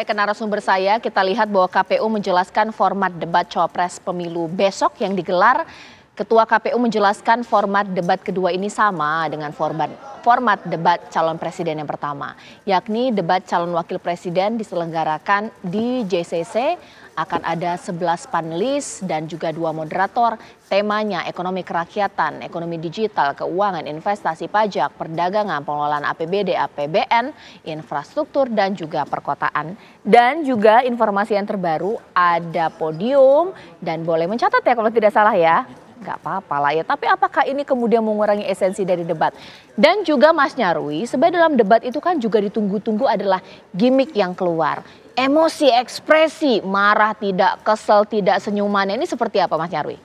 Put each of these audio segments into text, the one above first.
saya ke narasumber saya, kita lihat bahwa KPU menjelaskan format debat cawapres pemilu besok yang digelar. Ketua KPU menjelaskan format debat kedua ini sama dengan format, format debat calon presiden yang pertama, yakni debat calon wakil presiden diselenggarakan di JCC akan ada 11 panelis dan juga dua moderator. Temanya ekonomi kerakyatan, ekonomi digital, keuangan, investasi pajak, perdagangan, pengelolaan APBD, APBN, infrastruktur, dan juga perkotaan. Dan juga informasi yang terbaru ada podium dan boleh mencatat ya kalau tidak salah ya nggak apa-apa lah ya. Tapi apakah ini kemudian mengurangi esensi dari debat? Dan juga Mas Nyarwi, sebenarnya dalam debat itu kan juga ditunggu-tunggu adalah gimmick yang keluar emosi, ekspresi, marah tidak, kesel tidak, senyuman, ini seperti apa Mas Nyarwi?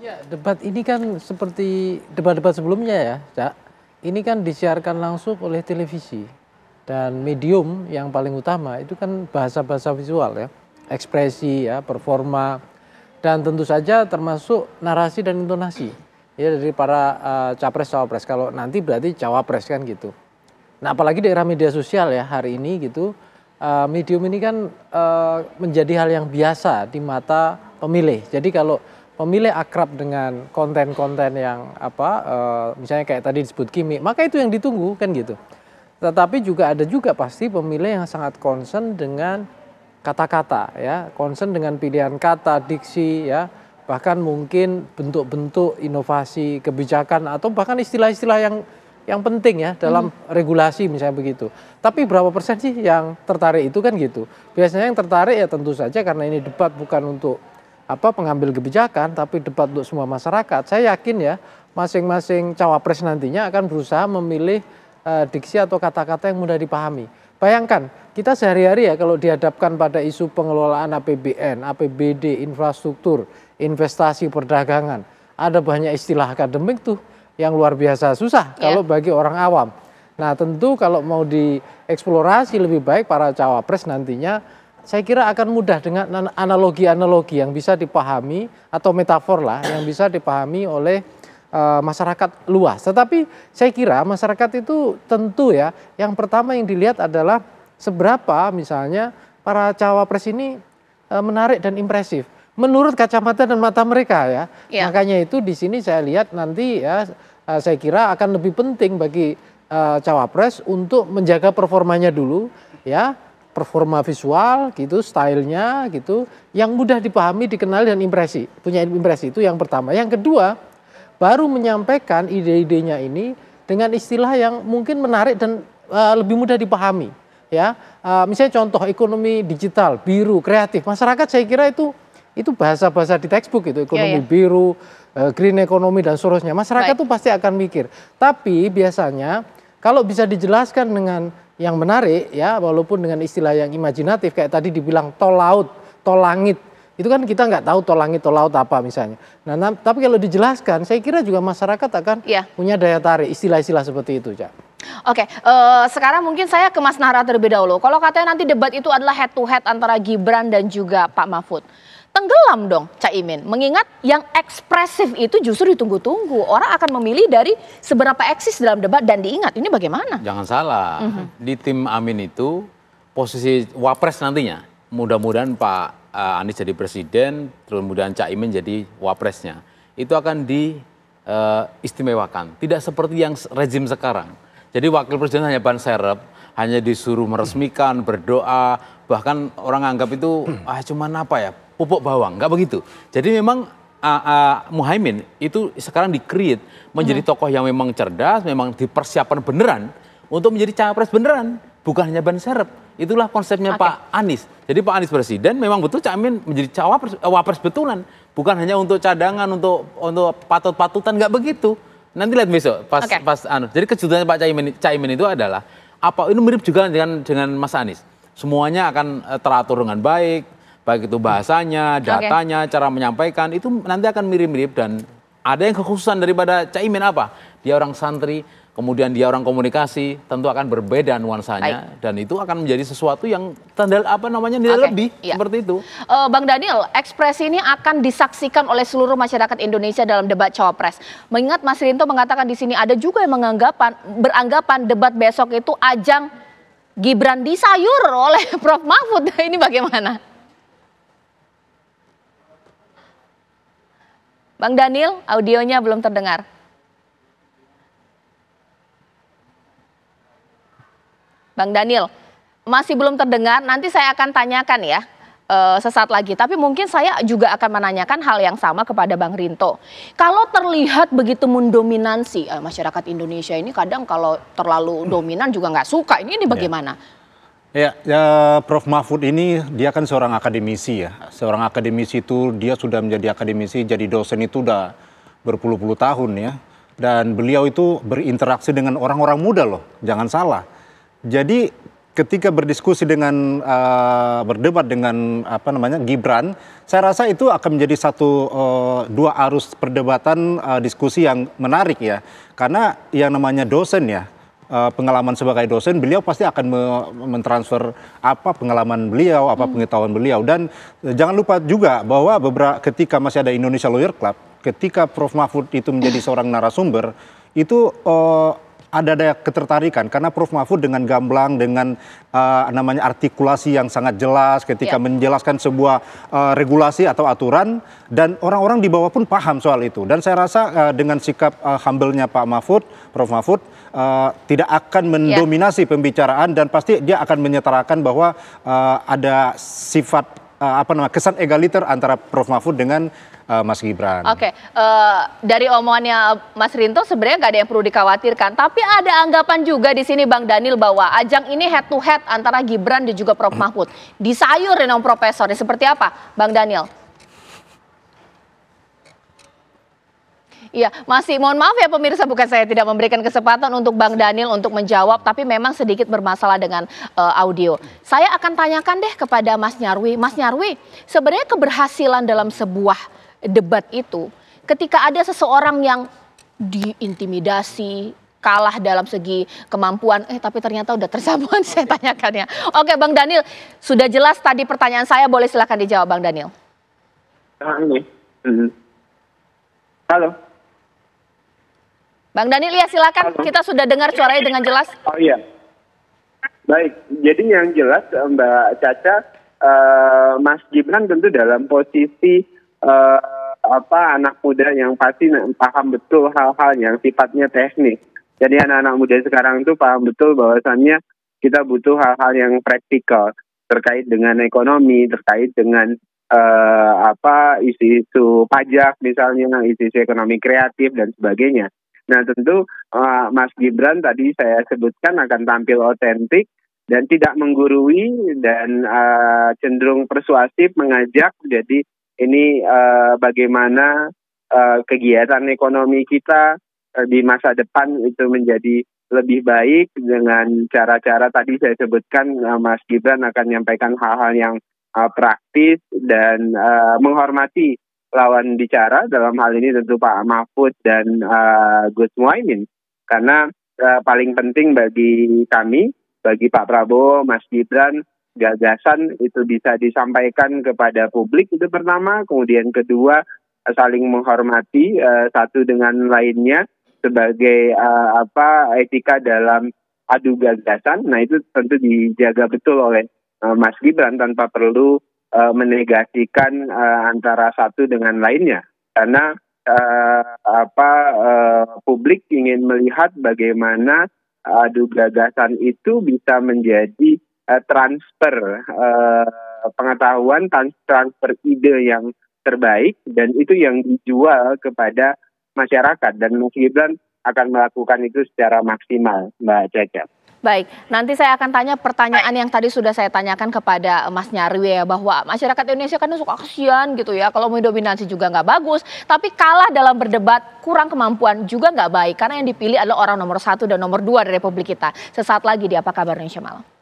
Ya, debat ini kan seperti debat-debat sebelumnya ya, Cak. Ini kan disiarkan langsung oleh televisi. Dan medium yang paling utama itu kan bahasa-bahasa visual ya, ekspresi ya, performa dan tentu saja termasuk narasi dan intonasi. Ya dari para uh, eh, capres cawapres. Kalau nanti berarti cawapres kan gitu. Nah, apalagi daerah media sosial ya hari ini gitu Eh, medium ini kan eh, menjadi hal yang biasa di mata pemilih. Jadi kalau pemilih akrab dengan konten-konten yang apa, eh, misalnya kayak tadi disebut Kimi, maka itu yang ditunggu kan gitu. Tetapi juga ada juga pasti pemilih yang sangat concern dengan kata-kata ya, concern dengan pilihan kata, diksi ya, bahkan mungkin bentuk-bentuk inovasi kebijakan atau bahkan istilah-istilah yang yang penting ya dalam hmm. regulasi misalnya begitu. Tapi berapa persen sih yang tertarik itu kan gitu. Biasanya yang tertarik ya tentu saja karena ini debat bukan untuk apa pengambil kebijakan tapi debat untuk semua masyarakat. Saya yakin ya masing-masing cawapres nantinya akan berusaha memilih uh, diksi atau kata-kata yang mudah dipahami. Bayangkan kita sehari-hari ya kalau dihadapkan pada isu pengelolaan APBN, APBD, infrastruktur, investasi perdagangan, ada banyak istilah akademik tuh yang luar biasa susah yeah. kalau bagi orang awam. Nah tentu kalau mau dieksplorasi lebih baik para cawapres nantinya saya kira akan mudah dengan analogi-analogi yang bisa dipahami atau metafor lah yang bisa dipahami oleh uh, masyarakat luas. Tetapi saya kira masyarakat itu tentu ya yang pertama yang dilihat adalah seberapa misalnya para cawapres ini uh, menarik dan impresif menurut kacamata dan mata mereka ya. ya. Makanya itu di sini saya lihat nanti ya uh, saya kira akan lebih penting bagi uh, cawapres untuk menjaga performanya dulu ya performa visual gitu stylenya gitu yang mudah dipahami dikenal dan impresi punya impresi itu yang pertama yang kedua baru menyampaikan ide-idenya ini dengan istilah yang mungkin menarik dan uh, lebih mudah dipahami ya misalnya contoh ekonomi digital biru kreatif masyarakat saya kira itu itu bahasa-bahasa di textbook itu iya, ekonomi yeah, yeah. biru Eh, green ekonomi dan seterusnya. Masyarakat itu tuh pasti akan mikir. Tapi biasanya kalau bisa dijelaskan dengan yang menarik ya walaupun dengan istilah yang imajinatif kayak tadi dibilang tol laut, tol langit. Itu kan kita nggak tahu tol langit, tol laut apa misalnya. Nah, tapi kalau dijelaskan, saya kira juga masyarakat akan ya. punya daya tarik istilah-istilah seperti itu, Cak. Oke, okay, uh, eh, sekarang mungkin saya ke Mas Nara terlebih dahulu. Kalau katanya nanti debat itu adalah head to head antara Gibran dan juga Pak Mahfud tenggelam dong Caimin. Mengingat yang ekspresif itu justru ditunggu-tunggu. Orang akan memilih dari seberapa eksis dalam debat dan diingat. Ini bagaimana? Jangan salah. Mm -hmm. Di tim Amin itu posisi wapres nantinya. Mudah-mudahan Pak eh, Anies jadi presiden, terus mudah-mudahan kemudian Caimin jadi wapresnya. Itu akan diistimewakan. Eh, uh, Tidak seperti yang rezim sekarang. Jadi wakil presiden hanya ban serep, hanya disuruh meresmikan, berdoa, bahkan orang anggap itu ah cuman apa ya pupuk bawang, nggak begitu. Jadi memang uh, uh, Muhaimin itu sekarang di menjadi hmm. tokoh yang memang cerdas, memang dipersiapkan beneran untuk menjadi cawapres beneran, bukan hanya ban serep. Itulah konsepnya okay. Pak Anies. Jadi Pak Anies presiden memang betul Caimin menjadi cawapres eh, wapres betulan, bukan hanya untuk cadangan untuk untuk patut-patutan nggak begitu. Nanti lihat besok pas okay. pas anu. Jadi kejutannya Pak Caimin Caimin itu adalah apa ini mirip juga dengan dengan Mas Anies. Semuanya akan eh, teratur dengan baik, baik itu bahasanya, datanya, okay. cara menyampaikan itu nanti akan mirip-mirip dan ada yang kekhususan daripada Caimin apa? Dia orang santri, kemudian dia orang komunikasi, tentu akan berbeda nuansanya baik. dan itu akan menjadi sesuatu yang tanda apa namanya nilai okay. lebih ya. seperti itu. Uh, Bang Daniel, ekspresi ini akan disaksikan oleh seluruh masyarakat Indonesia dalam debat cawapres. Mengingat Mas Rinto mengatakan di sini ada juga yang menganggapan beranggapan debat besok itu ajang Gibran disayur oleh Prof Mahfud. Ini bagaimana? Bang Daniel, audionya belum terdengar. Bang Daniel, masih belum terdengar, nanti saya akan tanyakan ya eh, sesaat lagi. Tapi mungkin saya juga akan menanyakan hal yang sama kepada Bang Rinto. Kalau terlihat begitu mendominasi eh, masyarakat Indonesia ini kadang kalau terlalu dominan juga nggak suka, ini, ini iya. bagaimana? Ya, ya, Prof. Mahfud ini dia kan seorang akademisi ya. Seorang akademisi itu dia sudah menjadi akademisi, jadi dosen itu udah berpuluh-puluh tahun ya. Dan beliau itu berinteraksi dengan orang-orang muda loh, jangan salah. Jadi ketika berdiskusi dengan uh, berdebat dengan apa namanya Gibran, saya rasa itu akan menjadi satu uh, dua arus perdebatan uh, diskusi yang menarik ya. Karena yang namanya dosen ya, uh, pengalaman sebagai dosen, beliau pasti akan mentransfer apa pengalaman beliau, apa hmm. pengetahuan beliau. Dan eh, jangan lupa juga bahwa beberapa ketika masih ada Indonesia Lawyer Club, ketika Prof Mahfud itu menjadi seorang narasumber, itu uh, ada ada ketertarikan karena Prof Mahfud dengan gamblang dengan uh, namanya artikulasi yang sangat jelas ketika yeah. menjelaskan sebuah uh, regulasi atau aturan dan orang-orang di bawah pun paham soal itu dan saya rasa uh, dengan sikap uh, humble-nya Pak Mahfud, Prof Mahfud uh, tidak akan iya. mendominasi yeah. pembicaraan dan pasti dia akan menyetarakan bahwa uh, ada sifat uh, apa namanya kesan egaliter antara Prof Mahfud dengan uh, Mas Gibran. Oke, okay. uh, eh, dari omongannya Mas Rinto sebenarnya nggak ada yang perlu dikhawatirkan, tapi ada anggapan juga di sini Bang Daniel bahwa ajang ini head to head antara Gibran dan juga Prof hmm. Mahfud. Disayur dengan ya, Profesor, seperti apa, Bang Daniel? Iya, masih mohon maaf ya pemirsa, bukan saya tidak memberikan kesempatan untuk Bang Daniel untuk menjawab, tapi memang sedikit bermasalah dengan uh, audio. Saya akan tanyakan deh kepada Mas Nyarwi. Mas Nyarwi, sebenarnya keberhasilan dalam sebuah debat itu ketika ada seseorang yang diintimidasi, kalah dalam segi kemampuan. Eh tapi ternyata udah tersambung saya tanyakannya. Oke Bang Daniel, sudah jelas tadi pertanyaan saya boleh silahkan dijawab Bang Daniel. Ah, mhm. Halo. Bang Daniel, ya silakan. Kita sudah dengar suaranya dengan jelas. Oh iya. Baik, jadi yang jelas Mbak Caca, uh, Mas Gibran tentu dalam posisi uh, apa anak muda yang pasti paham betul hal-hal yang sifatnya teknis. Jadi anak-anak muda sekarang itu paham betul bahwasannya kita butuh hal-hal yang praktikal terkait dengan ekonomi, terkait dengan uh, apa isu-isu pajak misalnya, isu-isu ekonomi kreatif dan sebagainya. Nah tentu uh, Mas Gibran tadi saya sebutkan akan tampil otentik dan tidak menggurui dan uh, cenderung persuasif mengajak. Jadi ini uh, bagaimana uh, kegiatan ekonomi kita uh, di masa depan itu menjadi lebih baik dengan cara-cara tadi saya sebutkan uh, Mas Gibran akan menyampaikan hal-hal yang uh, praktis dan uh, menghormati lawan bicara dalam hal ini tentu Pak Mahfud dan uh, Gus Muhaimin karena uh, paling penting bagi kami bagi Pak Prabowo, Mas Gibran gagasan itu bisa disampaikan kepada publik itu pertama, kemudian kedua eh, saling menghormati uh, satu dengan lainnya sebagai uh, apa etika dalam adu gagasan. Nah itu tentu dijaga betul oleh uh, Mas Gibran tanpa perlu uh, menegasikan uh, antara satu dengan lainnya karena uh, apa uh, publik ingin melihat bagaimana adu gagasan itu bisa menjadi uh, transfer uh, pengetahuan transfer ide yang terbaik dan itu yang dijual kepada masyarakat dan Mas Gibran akan melakukan itu secara maksimal Mbak Cecep. Baik, nanti saya akan tanya pertanyaan yang tadi sudah saya tanyakan kepada Mas Nyarwi ya bahwa masyarakat Indonesia kan suka kasihan gitu ya kalau mau dominasi juga nggak bagus, tapi kalah dalam berdebat kurang kemampuan juga nggak baik karena yang dipilih adalah orang nomor satu dan nomor dua dari Republik kita. Sesaat lagi di Apa Kabar Indonesia Malam.